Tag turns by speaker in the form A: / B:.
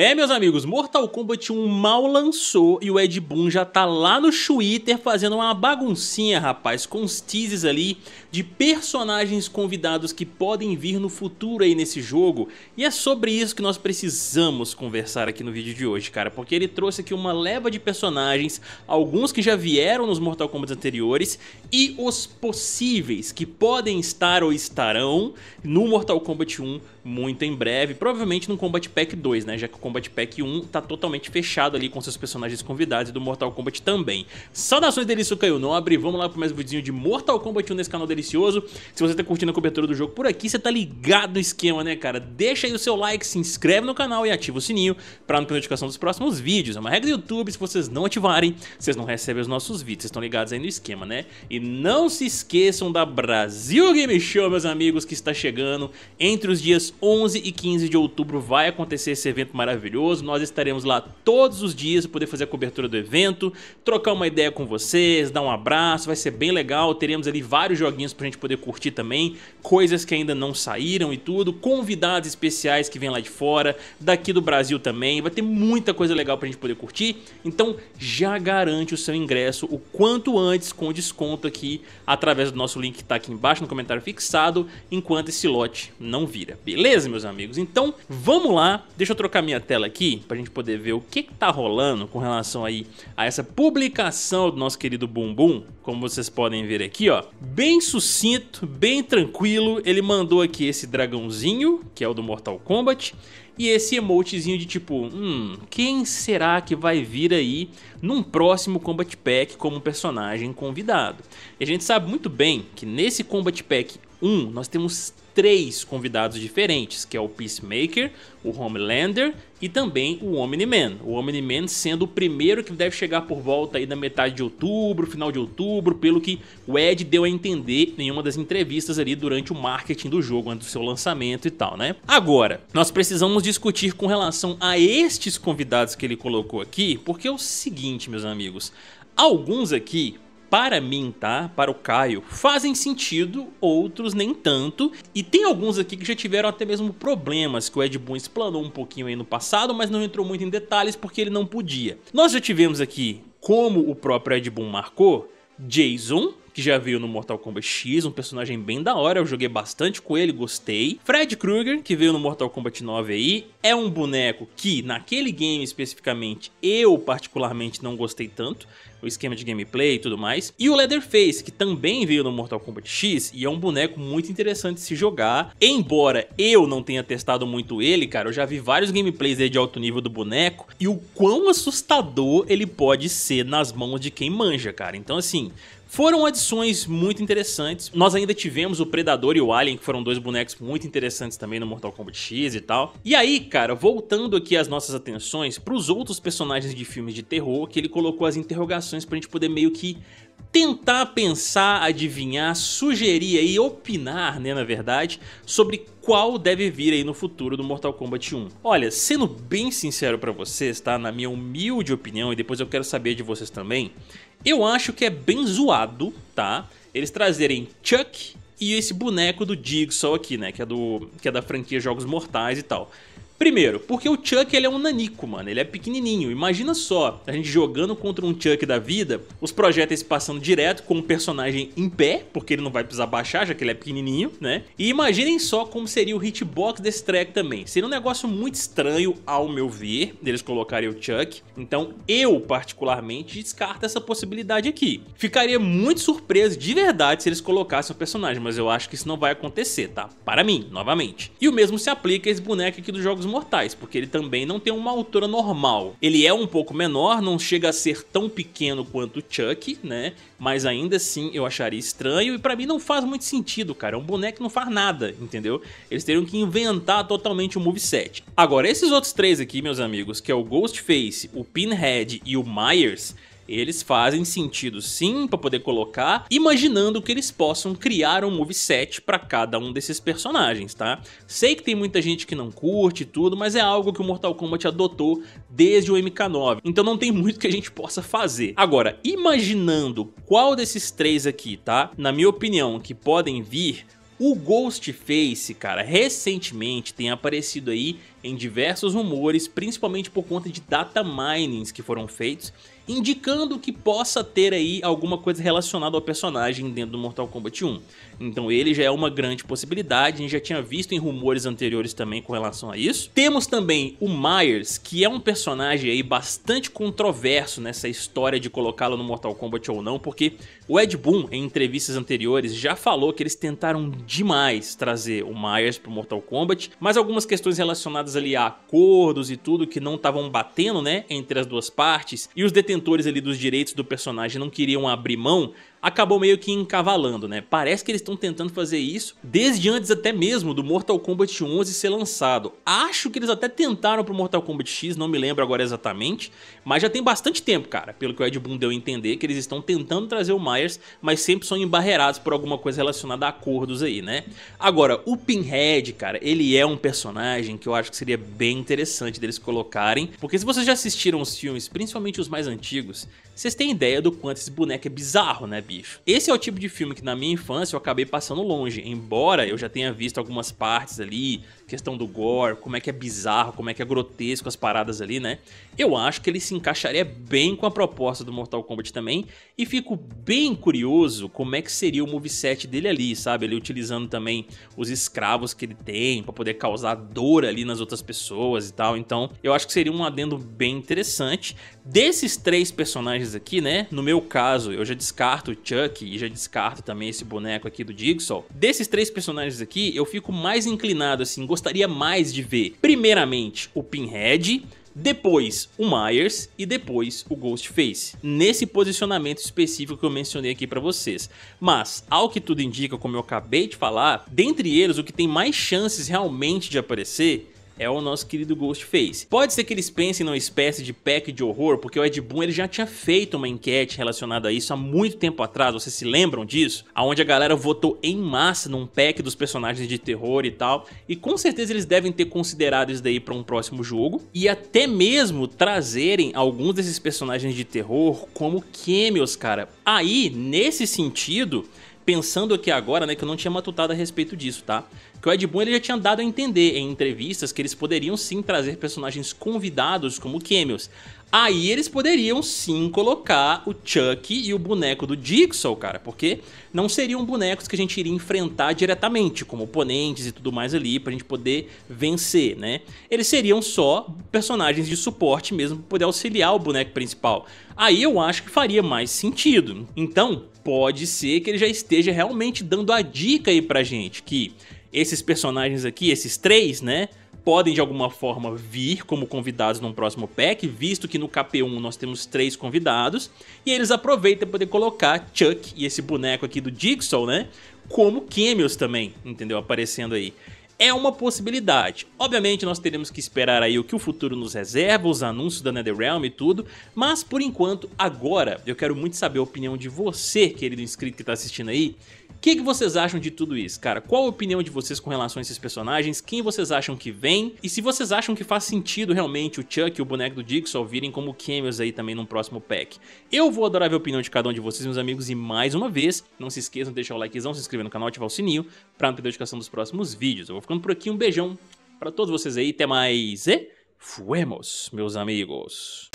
A: É, meus amigos, Mortal Kombat 1 mal lançou e o Ed Boon já tá lá no Twitter fazendo uma baguncinha, rapaz, com os teases ali de personagens convidados que podem vir no futuro aí nesse jogo. E é sobre isso que nós precisamos conversar aqui no vídeo de hoje, cara, porque ele trouxe aqui uma leva de personagens, alguns que já vieram nos Mortal Kombat anteriores e os possíveis que podem estar ou estarão no Mortal Kombat 1 muito em breve, provavelmente no Combat Pack 2, né, já que o Kombat Pack 1 tá totalmente fechado ali com seus personagens convidados e do Mortal Kombat também. Saudações delício Caio Nobre, vamos lá pro mais um videozinho de Mortal Kombat 1 nesse canal delicioso. Se você tá curtindo a cobertura do jogo por aqui, você tá ligado no esquema, né cara? Deixa aí o seu like, se inscreve no canal e ativa o sininho pra não perder notificação dos próximos vídeos. É uma regra do YouTube, se vocês não ativarem, vocês não recebem os nossos vídeos, vocês estão ligados aí no esquema, né? E não se esqueçam da Brasil Game Show, meus amigos, que está chegando entre os dias 11 e 15 de outubro vai acontecer esse evento maravilhoso maravilhoso. Nós estaremos lá todos os dias para poder fazer a cobertura do evento, trocar uma ideia com vocês, dar um abraço, vai ser bem legal. Teremos ali vários joguinhos para gente poder curtir também, coisas que ainda não saíram e tudo, convidados especiais que vêm lá de fora, daqui do Brasil também. Vai ter muita coisa legal para gente poder curtir. Então já garante o seu ingresso o quanto antes com desconto aqui através do nosso link que está aqui embaixo no comentário fixado, enquanto esse lote não vira. Beleza, meus amigos? Então vamos lá, deixa eu trocar minha minha tela aqui para a gente poder ver o que está rolando com relação aí a essa publicação do nosso querido Bumbum, como vocês podem ver aqui, ó. Bem sucinto, bem tranquilo, ele mandou aqui esse dragãozinho, que é o do Mortal Kombat, e esse emotezinho de tipo, hum, quem será que vai vir aí num próximo Combat Pack como personagem convidado? E a gente sabe muito bem que nesse Combat Pack 1 nós temos três convidados diferentes, que é o Peacemaker, o Homelander e também o Omni-Man. O Omni-Man sendo o primeiro que deve chegar por volta aí da metade de outubro, final de outubro, pelo que o Ed deu a entender em uma das entrevistas ali durante o marketing do jogo, antes do seu lançamento e tal, né? Agora, nós precisamos discutir com relação a estes convidados que ele colocou aqui, porque é o seguinte, meus amigos, alguns aqui para mim, tá? Para o Caio, fazem sentido, outros nem tanto. E tem alguns aqui que já tiveram até mesmo problemas, que o Ed Boon explanou um pouquinho aí no passado, mas não entrou muito em detalhes porque ele não podia. Nós já tivemos aqui, como o próprio Ed Boon marcou, Jason, que já veio no Mortal Kombat X, um personagem bem da hora, eu joguei bastante com ele, gostei. Fred Krueger, que veio no Mortal Kombat 9 aí, é um boneco que naquele game especificamente eu particularmente não gostei tanto, o esquema de gameplay e tudo mais. E o Leatherface, que também veio no Mortal Kombat X, e é um boneco muito interessante se jogar. Embora eu não tenha testado muito ele, cara, eu já vi vários gameplays de alto nível do boneco, e o quão assustador ele pode ser nas mãos de quem manja, cara. Então assim, foram adições muito interessantes. Nós ainda tivemos o Predador e o Alien, que foram dois bonecos muito interessantes também no Mortal Kombat X e tal. E aí, cara, voltando aqui as nossas atenções para os outros personagens de filmes de terror, que ele colocou as interrogações pra gente poder meio que tentar pensar, adivinhar, sugerir e opinar, né, na verdade, sobre qual deve vir aí no futuro do Mortal Kombat 1. Olha, sendo bem sincero para vocês, tá, na minha humilde opinião e depois eu quero saber de vocês também, eu acho que é bem zoado, tá? Eles trazerem Chuck e esse boneco do Jigsaw aqui, né, que é do que é da franquia Jogos Mortais e tal. Primeiro, porque o Chuck ele é um nanico, mano, ele é pequenininho. Imagina só, a gente jogando contra um Chuck da vida, os projéteis passando direto com o personagem em pé, porque ele não vai precisar baixar, já que ele é pequenininho, né? E imaginem só como seria o hitbox desse track também. Seria um negócio muito estranho, ao meu ver, deles colocarem o Chuck. Então, eu, particularmente, descarto essa possibilidade aqui. Ficaria muito surpreso de verdade se eles colocassem o personagem, mas eu acho que isso não vai acontecer, tá? Para mim, novamente. E o mesmo se aplica a esse boneco aqui dos jogos mortais, porque ele também não tem uma altura normal. Ele é um pouco menor, não chega a ser tão pequeno quanto o Chuck, né? Mas ainda assim eu acharia estranho e para mim não faz muito sentido, cara. É um boneco que não faz nada, entendeu? Eles teriam que inventar totalmente o moveset. Agora, esses outros três aqui, meus amigos, que é o Ghostface, o Pinhead e o Myers, eles fazem sentido sim para poder colocar, imaginando que eles possam criar um moveset para cada um desses personagens, tá? Sei que tem muita gente que não curte e tudo, mas é algo que o Mortal Kombat adotou desde o MK9, então não tem muito que a gente possa fazer. Agora, imaginando qual desses três aqui, tá? Na minha opinião, que podem vir, o Ghostface, cara, recentemente tem aparecido aí em diversos rumores, principalmente por conta de data minings que foram feitos, indicando que possa ter aí alguma coisa relacionada ao personagem dentro do Mortal Kombat 1. Então ele já é uma grande possibilidade, a gente já tinha visto em rumores anteriores também com relação a isso. Temos também o Myers, que é um personagem aí bastante controverso nessa história de colocá-lo no Mortal Kombat ou não, porque o Ed Boon, em entrevistas anteriores, já falou que eles tentaram demais trazer o Myers pro Mortal Kombat, mas algumas questões relacionadas relacionadas ali a acordos e tudo que não estavam batendo, né, entre as duas partes, e os detentores ali dos direitos do personagem não queriam abrir mão, acabou meio que encavalando, né? Parece que eles estão tentando fazer isso desde antes até mesmo do Mortal Kombat 11 ser lançado. Acho que eles até tentaram pro Mortal Kombat X, não me lembro agora exatamente, mas já tem bastante tempo, cara, pelo que o Ed Boon deu a entender, que eles estão tentando trazer o Myers, mas sempre são embarreirados por alguma coisa relacionada a acordos aí, né? Agora, o Pinhead, cara, ele é um personagem que eu acho que seria bem interessante deles colocarem, porque se vocês já assistiram os filmes, principalmente os mais antigos, vocês têm ideia do quanto esse boneco é bizarro, né, bicho? Esse é o tipo de filme que na minha infância eu acabei passando longe, embora eu já tenha visto algumas partes ali, questão do gore, como é que é bizarro, como é que é grotesco as paradas ali, né? Eu acho que ele se encaixaria bem com a proposta do Mortal Kombat também, e fico bem curioso como é que seria o moveset dele ali, sabe? Ele utilizando também os escravos que ele tem para poder causar dor ali nas outras pessoas e tal. Então, eu acho que seria um adendo bem interessante. Desses três personagens deles aqui, né? No meu caso, eu já descarto o Chuck e já descarto também esse boneco aqui do Jigsaw. Desses três personagens aqui, eu fico mais inclinado, assim, gostaria mais de ver, primeiramente, o Pinhead, depois o Myers e depois o Ghostface, nesse posicionamento específico que eu mencionei aqui para vocês. Mas, ao que tudo indica, como eu acabei de falar, dentre eles o que tem mais chances realmente de aparecer é o nosso querido Ghostface. Pode ser que eles pensem numa espécie de pack de horror, porque o Ed Boon ele já tinha feito uma enquete relacionada a isso há muito tempo atrás, vocês se lembram disso? Aonde a galera votou em massa num pack dos personagens de terror e tal, e com certeza eles devem ter considerado isso daí para um próximo jogo, e até mesmo trazerem alguns desses personagens de terror como cameos, cara. Aí, nesse sentido, pensando aqui agora, né, que eu não tinha matutado a respeito disso, tá? Que o Ed Boon ele já tinha dado a entender em entrevistas que eles poderiam sim trazer personagens convidados como Camels, Aí eles poderiam sim colocar o Chuck e o boneco do Jigsaw, cara, porque não seriam bonecos que a gente iria enfrentar diretamente, como oponentes e tudo mais ali, pra gente poder vencer, né? Eles seriam só personagens de suporte mesmo pra poder auxiliar o boneco principal. Aí eu acho que faria mais sentido. Então, pode ser que ele já esteja realmente dando a dica aí pra gente que esses personagens aqui, esses três, né? podem de alguma forma vir como convidados num próximo pack, visto que no KP1 nós temos três convidados, e eles aproveitam para poder colocar Chuck e esse boneco aqui do Jigsaw, né, como cameos também, entendeu, aparecendo aí é uma possibilidade. Obviamente nós teremos que esperar aí o que o futuro nos reserva, os anúncios da NetherRealm e tudo, mas por enquanto, agora, eu quero muito saber a opinião de você, querido inscrito que está assistindo aí, o que, que, vocês acham de tudo isso, cara? Qual a opinião de vocês com relação a esses personagens? Quem vocês acham que vem? E se vocês acham que faz sentido realmente o Chuck e o boneco do Dixon virem como cameos aí também num próximo pack? Eu vou adorar ver a opinião de cada um de vocês, meus amigos, e mais uma vez, não se esqueçam de deixar o likezão, se inscrever no canal, ativar o sininho pra não perder a notificação dos próximos vídeos. Eu vou ficando por aqui. Um beijão para todos vocês aí. Até mais e fuemos, meus amigos.